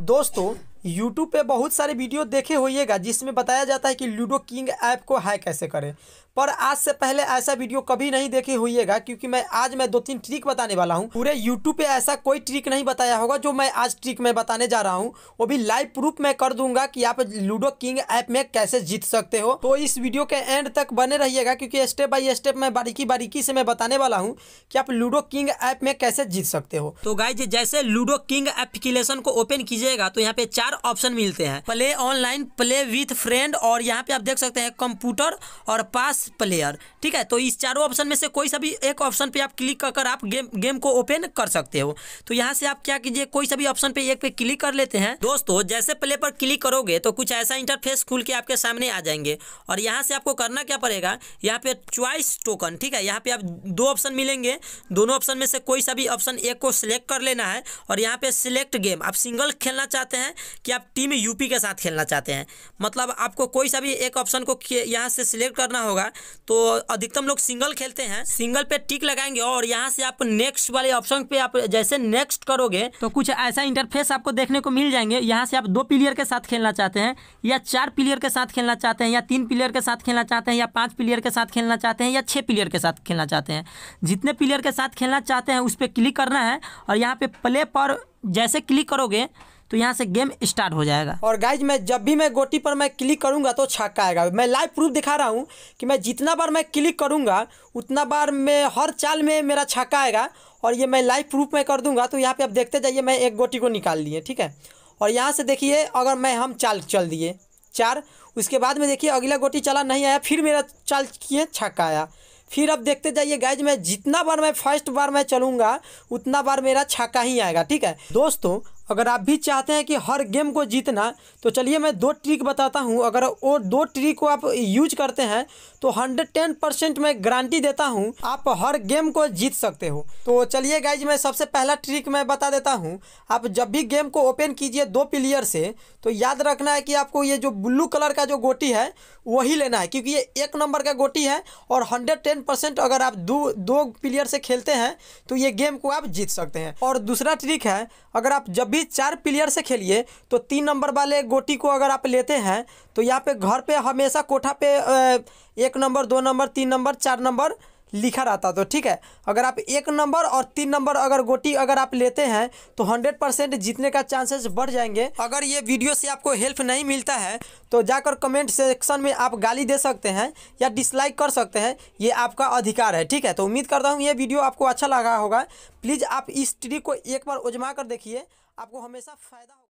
दोस्तों यूट्यूब पे बहुत सारे वीडियो देखे होइएगा जिसमें बताया जाता है कि लूडो किंग ऐप को हैक कैसे करें पर आज से पहले ऐसा वीडियो कभी नहीं देखे होइएगा क्योंकि मैं आज मैं दो तीन ट्रिक बताने वाला हूँ पूरे यूट्यूब पे ऐसा कोई ट्रिक नहीं बताया होगा जो मैं आज ट्रिक में बताने जा रहा हूँ वो भी लाइव प्रूफ मैं कर दूंगा कि आप लूडो किंग ऐप में कैसे जीत सकते हो तो इस वीडियो के एंड तक बने रहिएगा क्योंकि स्टेप बाई स्टेप मैं बारीकी बारीकी से मैं बताने वाला हूँ कि आप लूडो किंग ऐप में कैसे जीत सकते हो तो गाय जैसे लूडो किंग एप्लीकेशन को ओपन कीजिएगा तो यहाँ पे चार ऑप्शन मिलते हैं play online play with friend और यहाँ पे आप देख सकते हैं कंप्यूटर और पास प्लेयर ठीक है तो इस चारों ऑप्शन में से कोई सा भी एक ऑप्शन पे आप क्लिक कर आप गेम गेम को ओपन कर सकते हो तो यहाँ से आप क्या कीजिए कोई सा भी ऑप्शन पे एक पे क्लिक कर लेते हैं दोस्तों जैसे प्ले पर क्लिक करोगे तो कुछ ऐसा इंटरफेस खुल के आपके सामने आ जाएंगे और यहाँ से आपको करना क्या पड़ेगा यहाँ पे च्वाइस टोकन ठीक है यहाँ पे आप दो ऑप्शन मिलेंगे दोनों ऑप्शन में से कोई सा भी ऑप्शन एक को सिलेक्ट कर लेना है और यहाँ पे सिलेक्ट गेम आप सिंगल खेलना चाहते हैं कि आप टीम यूपी के साथ खेलना चाहते हैं मतलब आपको कोई सा भी एक ऑप्शन को यहाँ से सिलेक्ट करना होगा तो अधिकतम लोग सिंगल खेलते हैं सिंगल पे टिक लगाएंगे और यहाँ से आप नेक्स्ट वाले ऑप्शन पे आप जैसे नेक्स्ट करोगे तो कुछ ऐसा इंटरफेस आपको देखने को मिल जाएंगे यहाँ से आप दो प्लेयर के साथ खेलना चाहते हैं या चार प्लेयर के साथ खेलना चाहते हैं या तीन प्लेयर के साथ खेलना चाहते हैं या पाँच प्लेयर के साथ खेलना चाहते हैं या छः प्लेयर के साथ खेलना चाहते हैं जितने प्लेयर के साथ खेलना चाहते हैं उस पर क्लिक करना है और यहाँ पर प्ले पर जैसे क्लिक करोगे तो यहाँ से गेम स्टार्ट हो जाएगा और गाइज मैं जब भी मैं गोटी पर मैं क्लिक करूँगा तो छक्का आएगा मैं लाइव प्रूफ दिखा रहा हूँ कि मैं जितना बार मैं क्लिक करूंगा उतना बार मैं हर चाल में मेरा छक्का आएगा और ये मैं लाइव प्रूफ में कर दूंगा तो यहाँ पे आप देखते जाइए मैं एक गोटी को निकाल लिए ठीक है और यहाँ से देखिए अगर मैं हम चाल चल दिए चार उसके बाद में देखिए अगला गोटी चला नहीं आया फिर मेरा चाल किए छक्का आया फिर अब देखते जाइए गाइज मैं जितना बार मैं फर्स्ट बार मैं चलूँगा उतना बार मेरा छक्का ही आएगा ठीक है दोस्तों अगर आप भी चाहते हैं कि हर गेम को जीतना तो चलिए मैं दो ट्रिक बताता हूँ अगर वो दो ट्रिक को आप यूज करते हैं तो हंड्रेड टेन परसेंट मैं गारंटी देता हूँ आप हर गेम को जीत सकते हो तो चलिए गाइज मैं सबसे पहला ट्रिक मैं बता देता हूँ आप जब भी गेम को ओपन कीजिए दो प्लेयर से तो याद रखना है कि आपको ये जो ब्लू कलर का जो गोटी है वही लेना है क्योंकि ये एक नंबर का गोटी है और हंड्रेड टेन परसेंट अगर आप दो दो प्लेयर से खेलते हैं तो ये गेम को आप जीत सकते हैं और दूसरा ट्रिक है अगर आप जब भी भी चार प्लेयर से खेलिए तो तीन नंबर वाले गोटी को अगर आप लेते हैं तो यहाँ पे घर पे हमेशा कोठा पे एक नंबर दो नंबर तीन नंबर चार नंबर लिखा रहता तो ठीक है अगर आप एक नंबर और तीन नंबर अगर गोटी अगर आप लेते हैं तो हंड्रेड परसेंट जीतने का चांसेस बढ़ जाएंगे अगर ये वीडियो से आपको हेल्प नहीं मिलता है तो जाकर कमेंट सेक्शन में आप गाली दे सकते हैं या डिसलाइक कर सकते हैं ये आपका अधिकार है ठीक है तो उम्मीद करता हूँ ये वीडियो आपको अच्छा लगा होगा प्लीज़ आप इस ट्रिक को एक बार उजमा कर देखिए आपको हमेशा फ़ायदा